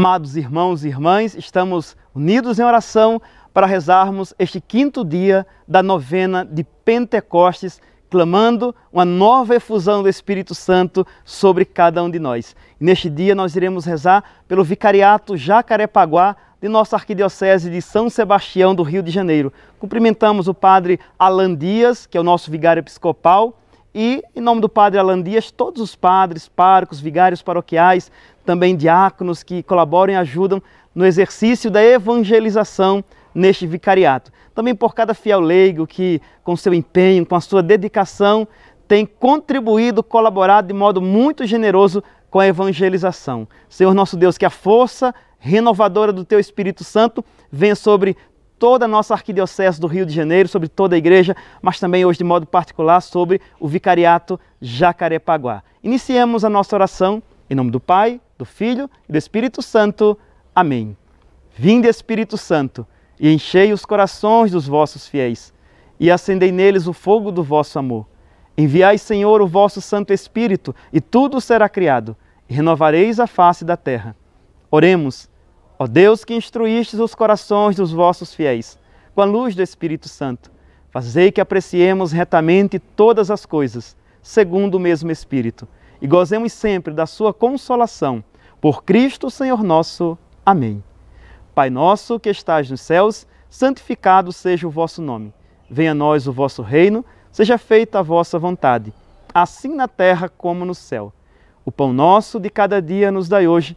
Amados irmãos e irmãs, estamos unidos em oração para rezarmos este quinto dia da novena de Pentecostes, clamando uma nova efusão do Espírito Santo sobre cada um de nós. neste dia nós iremos rezar pelo Vicariato Jacarepaguá de nossa Arquidiocese de São Sebastião do Rio de Janeiro. Cumprimentamos o Padre Alan Dias, que é o nosso vigário episcopal e, em nome do Padre Alan Dias, todos os padres, párocos, vigários paroquiais, também diáconos que colaboram e ajudam no exercício da evangelização neste vicariato. Também por cada fiel leigo que, com seu empenho, com a sua dedicação, tem contribuído, colaborado de modo muito generoso com a evangelização. Senhor nosso Deus, que a força renovadora do Teu Espírito Santo venha sobre toda a nossa arquidiocese do Rio de Janeiro, sobre toda a igreja, mas também hoje de modo particular sobre o vicariato Jacarepaguá. Iniciemos a nossa oração em nome do Pai, do Filho e do Espírito Santo. Amém. Vinde Espírito Santo e enchei os corações dos vossos fiéis e acendei neles o fogo do vosso amor. Enviai, Senhor, o vosso Santo Espírito e tudo será criado e renovareis a face da terra. Oremos Ó Deus que instruístes os corações dos vossos fiéis, com a luz do Espírito Santo, fazei que apreciemos retamente todas as coisas, segundo o mesmo Espírito, e gozemos sempre da sua consolação. Por Cristo, Senhor nosso. Amém. Pai nosso que estás nos céus, santificado seja o vosso nome. Venha a nós o vosso reino, seja feita a vossa vontade, assim na terra como no céu. O pão nosso de cada dia nos dai hoje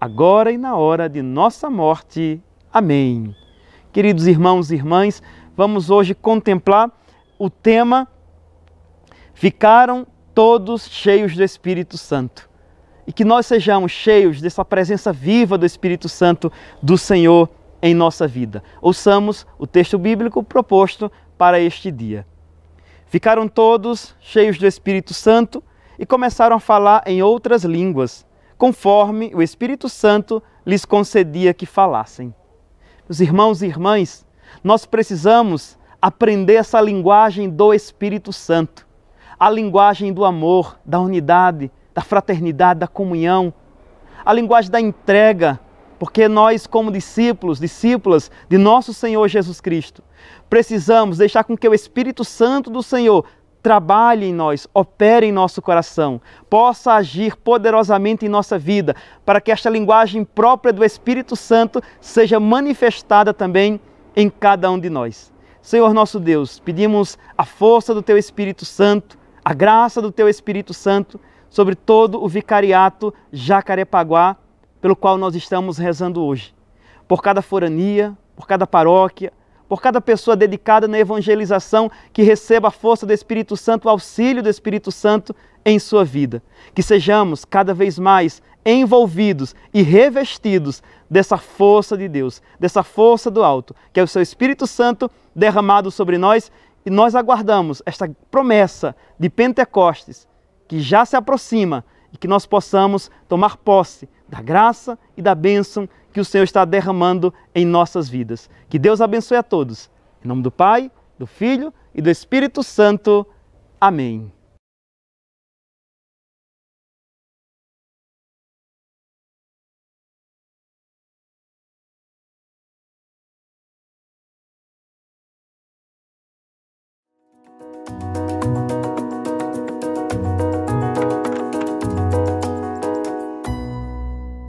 agora e na hora de nossa morte. Amém. Queridos irmãos e irmãs, vamos hoje contemplar o tema Ficaram todos cheios do Espírito Santo. E que nós sejamos cheios dessa presença viva do Espírito Santo do Senhor em nossa vida. Ouçamos o texto bíblico proposto para este dia. Ficaram todos cheios do Espírito Santo e começaram a falar em outras línguas conforme o Espírito Santo lhes concedia que falassem. Meus irmãos e irmãs, nós precisamos aprender essa linguagem do Espírito Santo, a linguagem do amor, da unidade, da fraternidade, da comunhão, a linguagem da entrega, porque nós, como discípulos, discípulas de nosso Senhor Jesus Cristo, precisamos deixar com que o Espírito Santo do Senhor trabalhe em nós, opere em nosso coração, possa agir poderosamente em nossa vida, para que esta linguagem própria do Espírito Santo seja manifestada também em cada um de nós. Senhor nosso Deus, pedimos a força do Teu Espírito Santo, a graça do Teu Espírito Santo sobre todo o vicariato Jacarepaguá, pelo qual nós estamos rezando hoje. Por cada forania, por cada paróquia, por cada pessoa dedicada na evangelização que receba a força do Espírito Santo, o auxílio do Espírito Santo em sua vida. Que sejamos cada vez mais envolvidos e revestidos dessa força de Deus, dessa força do alto, que é o seu Espírito Santo derramado sobre nós e nós aguardamos esta promessa de Pentecostes que já se aproxima e que nós possamos tomar posse da graça e da bênção que o Senhor está derramando em nossas vidas. Que Deus abençoe a todos. Em nome do Pai, do Filho e do Espírito Santo. Amém.